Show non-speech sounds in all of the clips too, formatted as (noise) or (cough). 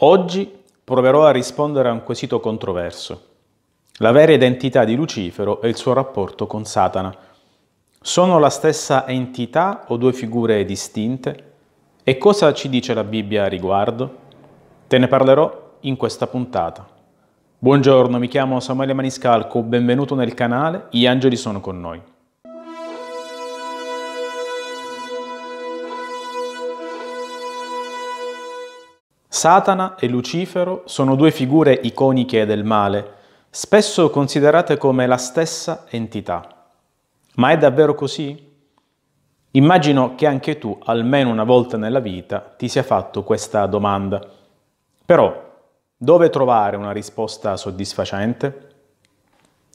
Oggi proverò a rispondere a un quesito controverso. La vera identità di Lucifero e il suo rapporto con Satana. Sono la stessa entità o due figure distinte? E cosa ci dice la Bibbia a riguardo? Te ne parlerò in questa puntata. Buongiorno, mi chiamo Samuele Maniscalco, benvenuto nel canale, gli angeli sono con noi. Satana e Lucifero sono due figure iconiche del male, spesso considerate come la stessa entità. Ma è davvero così? Immagino che anche tu, almeno una volta nella vita, ti sia fatto questa domanda. Però, dove trovare una risposta soddisfacente?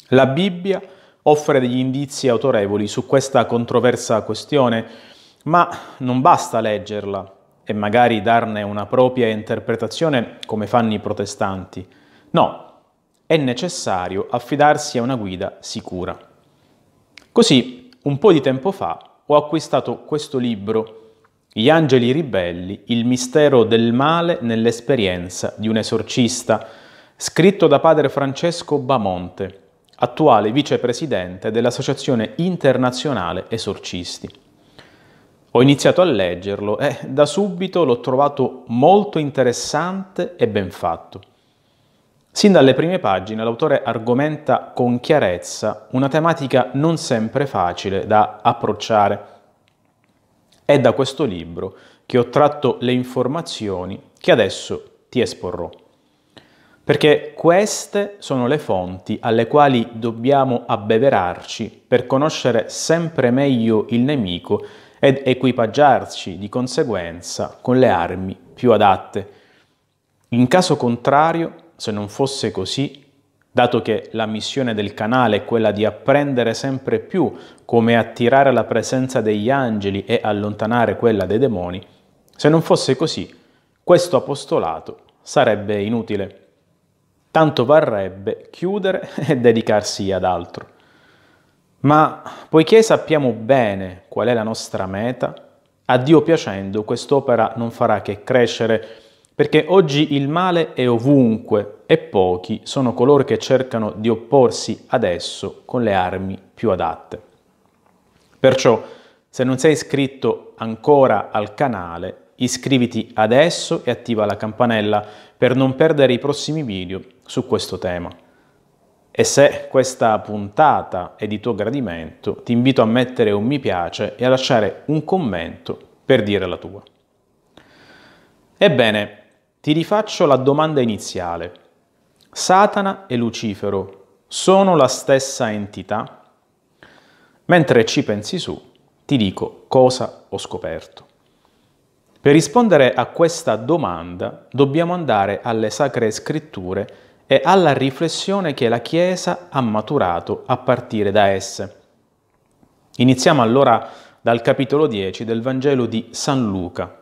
La Bibbia offre degli indizi autorevoli su questa controversa questione, ma non basta leggerla, e magari darne una propria interpretazione come fanno i protestanti. No, è necessario affidarsi a una guida sicura. Così, un po' di tempo fa, ho acquistato questo libro, Gli angeli ribelli, il mistero del male nell'esperienza di un esorcista, scritto da padre Francesco Bamonte, attuale vicepresidente dell'Associazione Internazionale Esorcisti. Ho iniziato a leggerlo e da subito l'ho trovato molto interessante e ben fatto. Sin dalle prime pagine l'autore argomenta con chiarezza una tematica non sempre facile da approcciare. È da questo libro che ho tratto le informazioni che adesso ti esporrò. Perché queste sono le fonti alle quali dobbiamo abbeverarci per conoscere sempre meglio il nemico ed equipaggiarci di conseguenza con le armi più adatte. In caso contrario, se non fosse così, dato che la missione del canale è quella di apprendere sempre più come attirare la presenza degli angeli e allontanare quella dei demoni, se non fosse così, questo apostolato sarebbe inutile. Tanto varrebbe chiudere (laughs) e dedicarsi ad altro. Ma poiché sappiamo bene qual è la nostra meta, a Dio piacendo quest'opera non farà che crescere, perché oggi il male è ovunque e pochi sono coloro che cercano di opporsi adesso con le armi più adatte. Perciò, se non sei iscritto ancora al canale, iscriviti adesso e attiva la campanella per non perdere i prossimi video su questo tema. E se questa puntata è di tuo gradimento, ti invito a mettere un mi piace e a lasciare un commento per dire la tua. Ebbene, ti rifaccio la domanda iniziale. Satana e Lucifero sono la stessa entità? Mentre ci pensi su, ti dico cosa ho scoperto. Per rispondere a questa domanda dobbiamo andare alle sacre scritture e alla riflessione che la Chiesa ha maturato a partire da esse. Iniziamo allora dal capitolo 10 del Vangelo di San Luca.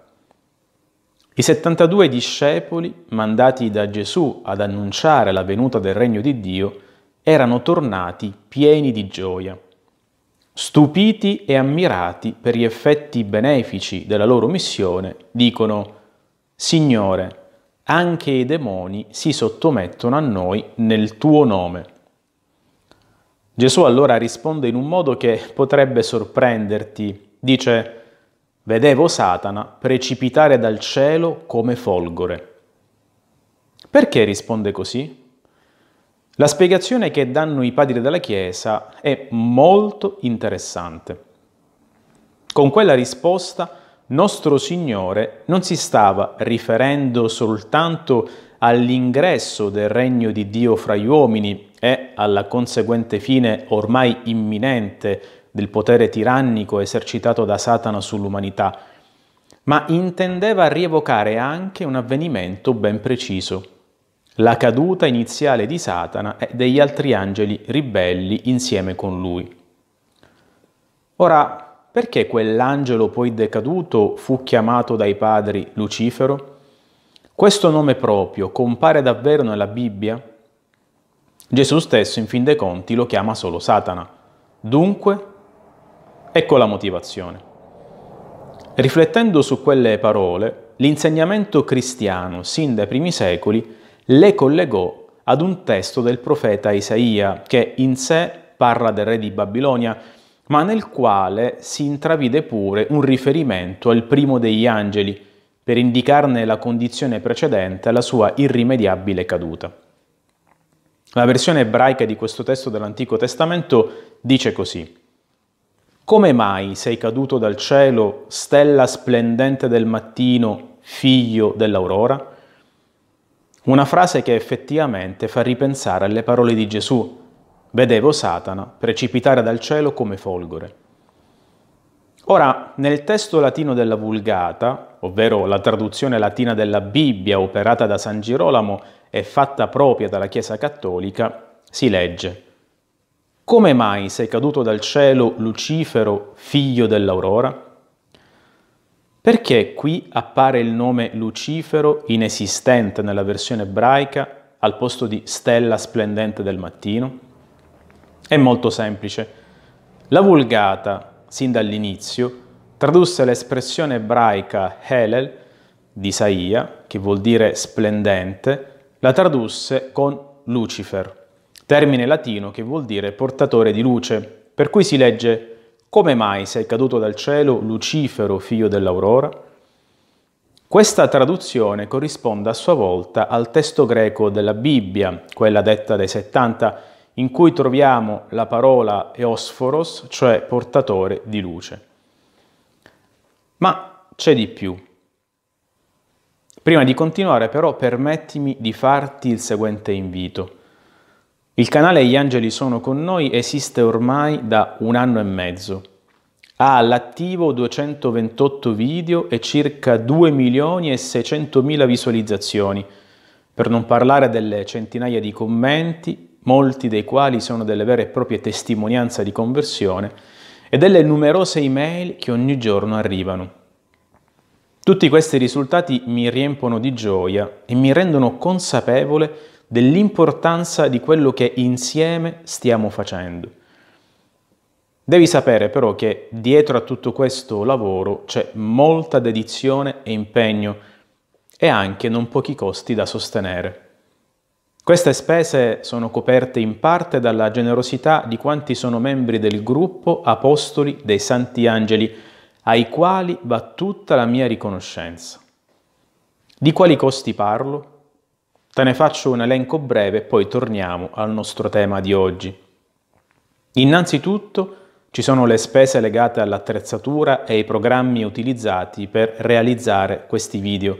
I 72 discepoli, mandati da Gesù ad annunciare la venuta del regno di Dio, erano tornati pieni di gioia, stupiti e ammirati per gli effetti benefici della loro missione, dicono Signore, anche i demoni si sottomettono a noi nel tuo nome. Gesù allora risponde in un modo che potrebbe sorprenderti. Dice, vedevo Satana precipitare dal cielo come folgore. Perché risponde così? La spiegazione che danno i padri della Chiesa è molto interessante. Con quella risposta nostro Signore non si stava riferendo soltanto all'ingresso del regno di Dio fra gli uomini e alla conseguente fine ormai imminente del potere tirannico esercitato da Satana sull'umanità, ma intendeva rievocare anche un avvenimento ben preciso, la caduta iniziale di Satana e degli altri angeli ribelli insieme con lui. Ora, perché quell'angelo poi decaduto fu chiamato dai padri Lucifero? Questo nome proprio compare davvero nella Bibbia? Gesù stesso, in fin dei conti, lo chiama solo Satana. Dunque, ecco la motivazione. Riflettendo su quelle parole, l'insegnamento cristiano, sin dai primi secoli, le collegò ad un testo del profeta Isaia che in sé parla del re di Babilonia ma nel quale si intravide pure un riferimento al primo degli angeli, per indicarne la condizione precedente alla sua irrimediabile caduta. La versione ebraica di questo testo dell'Antico Testamento dice così. Come mai sei caduto dal cielo, stella splendente del mattino, figlio dell'aurora? Una frase che effettivamente fa ripensare alle parole di Gesù, vedevo Satana precipitare dal cielo come folgore. Ora, nel testo latino della Vulgata, ovvero la traduzione latina della Bibbia operata da San Girolamo e fatta propria dalla Chiesa Cattolica, si legge Come mai sei caduto dal cielo, Lucifero, figlio dell'aurora? Perché qui appare il nome Lucifero inesistente nella versione ebraica al posto di stella splendente del mattino? È molto semplice. La Vulgata, sin dall'inizio, tradusse l'espressione ebraica Helel di Isaia, che vuol dire splendente, la tradusse con Lucifer, termine latino che vuol dire portatore di luce, per cui si legge come mai sei caduto dal cielo, Lucifero, figlio dell'aurora? Questa traduzione corrisponde a sua volta al testo greco della Bibbia, quella detta dai 70, in cui troviamo la parola eosforos, cioè portatore di luce. Ma c'è di più. Prima di continuare però permettimi di farti il seguente invito. Il canale Gli Angeli sono con noi esiste ormai da un anno e mezzo. Ha all'attivo 228 video e circa 2 milioni e 600 mila visualizzazioni, per non parlare delle centinaia di commenti molti dei quali sono delle vere e proprie testimonianze di conversione, e delle numerose email che ogni giorno arrivano. Tutti questi risultati mi riempono di gioia e mi rendono consapevole dell'importanza di quello che insieme stiamo facendo. Devi sapere però che dietro a tutto questo lavoro c'è molta dedizione e impegno e anche non pochi costi da sostenere. Queste spese sono coperte in parte dalla generosità di quanti sono membri del gruppo Apostoli dei Santi Angeli, ai quali va tutta la mia riconoscenza. Di quali costi parlo? Te ne faccio un elenco breve e poi torniamo al nostro tema di oggi. Innanzitutto ci sono le spese legate all'attrezzatura e ai programmi utilizzati per realizzare questi video.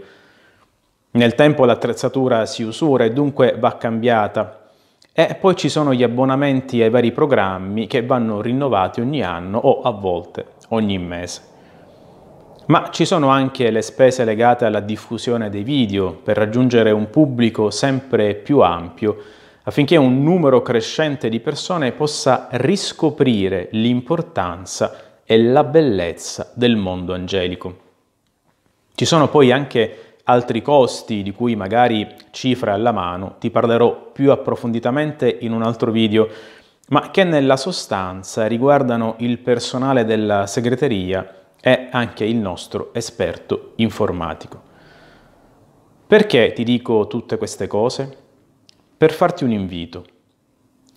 Nel tempo l'attrezzatura si usura e dunque va cambiata. E poi ci sono gli abbonamenti ai vari programmi che vanno rinnovati ogni anno o a volte ogni mese. Ma ci sono anche le spese legate alla diffusione dei video per raggiungere un pubblico sempre più ampio affinché un numero crescente di persone possa riscoprire l'importanza e la bellezza del mondo angelico. Ci sono poi anche altri costi di cui magari cifre alla mano, ti parlerò più approfonditamente in un altro video, ma che nella sostanza riguardano il personale della segreteria e anche il nostro esperto informatico. Perché ti dico tutte queste cose? Per farti un invito.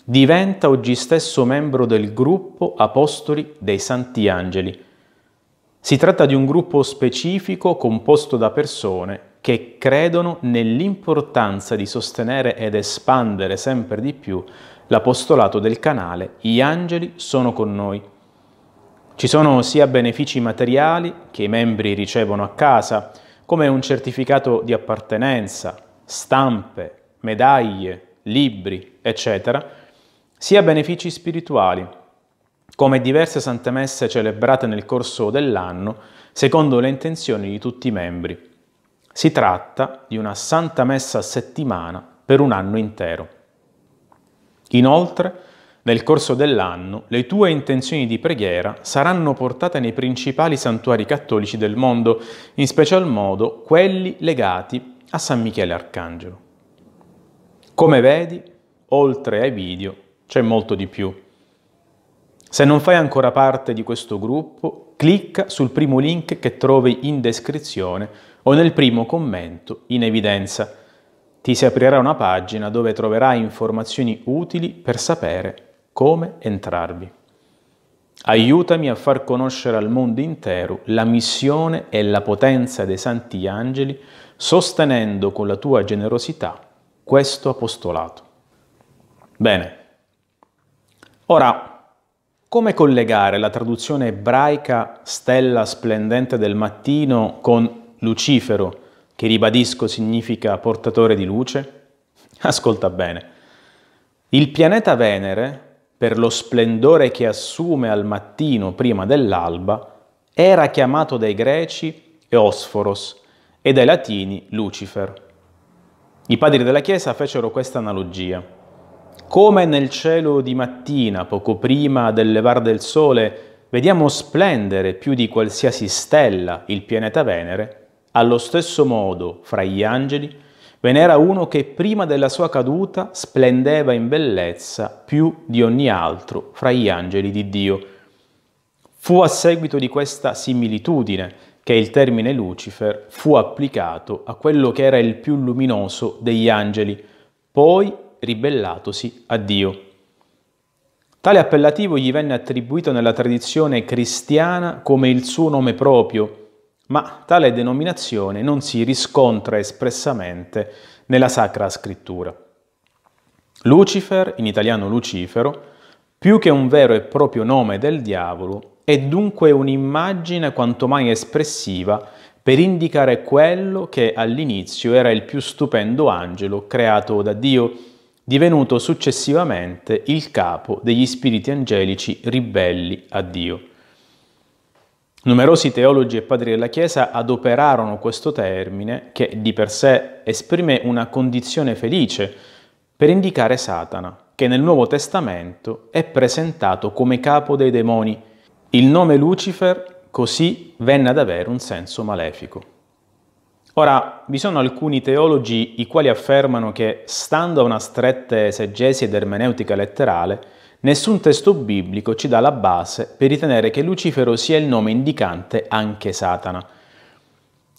Diventa oggi stesso membro del gruppo Apostoli dei Santi Angeli. Si tratta di un gruppo specifico composto da persone che credono nell'importanza di sostenere ed espandere sempre di più l'apostolato del canale Gli angeli sono con noi. Ci sono sia benefici materiali che i membri ricevono a casa, come un certificato di appartenenza, stampe, medaglie, libri, eccetera, sia benefici spirituali, come diverse sante messe celebrate nel corso dell'anno, secondo le intenzioni di tutti i membri. Si tratta di una santa messa a settimana per un anno intero. Inoltre, nel corso dell'anno, le tue intenzioni di preghiera saranno portate nei principali santuari cattolici del mondo, in special modo quelli legati a San Michele Arcangelo. Come vedi, oltre ai video c'è molto di più. Se non fai ancora parte di questo gruppo, Clicca sul primo link che trovi in descrizione o nel primo commento in evidenza. Ti si aprirà una pagina dove troverai informazioni utili per sapere come entrarvi. Aiutami a far conoscere al mondo intero la missione e la potenza dei santi angeli, sostenendo con la tua generosità questo apostolato. Bene, ora come collegare la traduzione ebraica stella splendente del mattino con Lucifero, che ribadisco significa portatore di luce? Ascolta bene. Il pianeta Venere, per lo splendore che assume al mattino prima dell'alba, era chiamato dai greci Eosforos e dai latini Lucifer. I padri della Chiesa fecero questa analogia. Come nel cielo di mattina, poco prima del levar del sole, vediamo splendere più di qualsiasi stella il pianeta Venere, allo stesso modo, fra gli angeli, ve n'era uno che prima della sua caduta splendeva in bellezza più di ogni altro fra gli angeli di Dio. Fu a seguito di questa similitudine che il termine Lucifer fu applicato a quello che era il più luminoso degli angeli. Poi ribellatosi a Dio. Tale appellativo gli venne attribuito nella tradizione cristiana come il suo nome proprio, ma tale denominazione non si riscontra espressamente nella Sacra Scrittura. Lucifer, in italiano Lucifero, più che un vero e proprio nome del diavolo, è dunque un'immagine quanto mai espressiva per indicare quello che all'inizio era il più stupendo angelo creato da Dio, divenuto successivamente il capo degli spiriti angelici ribelli a Dio. Numerosi teologi e padri della Chiesa adoperarono questo termine che di per sé esprime una condizione felice per indicare Satana, che nel Nuovo Testamento è presentato come capo dei demoni. Il nome Lucifer così venne ad avere un senso malefico. Ora, vi sono alcuni teologi i quali affermano che, stando a una stretta esegesi ed ermeneutica letterale, nessun testo biblico ci dà la base per ritenere che Lucifero sia il nome indicante anche Satana.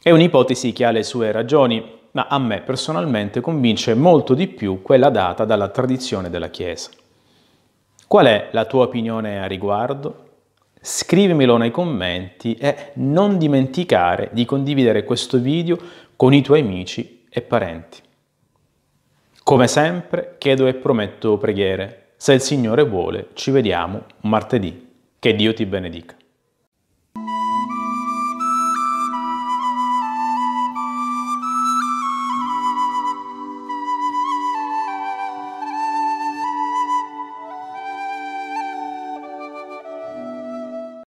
È un'ipotesi che ha le sue ragioni, ma a me personalmente convince molto di più quella data dalla tradizione della Chiesa. Qual è la tua opinione a riguardo? scrivimelo nei commenti e non dimenticare di condividere questo video con i tuoi amici e parenti. Come sempre chiedo e prometto preghiere. Se il Signore vuole, ci vediamo martedì. Che Dio ti benedica.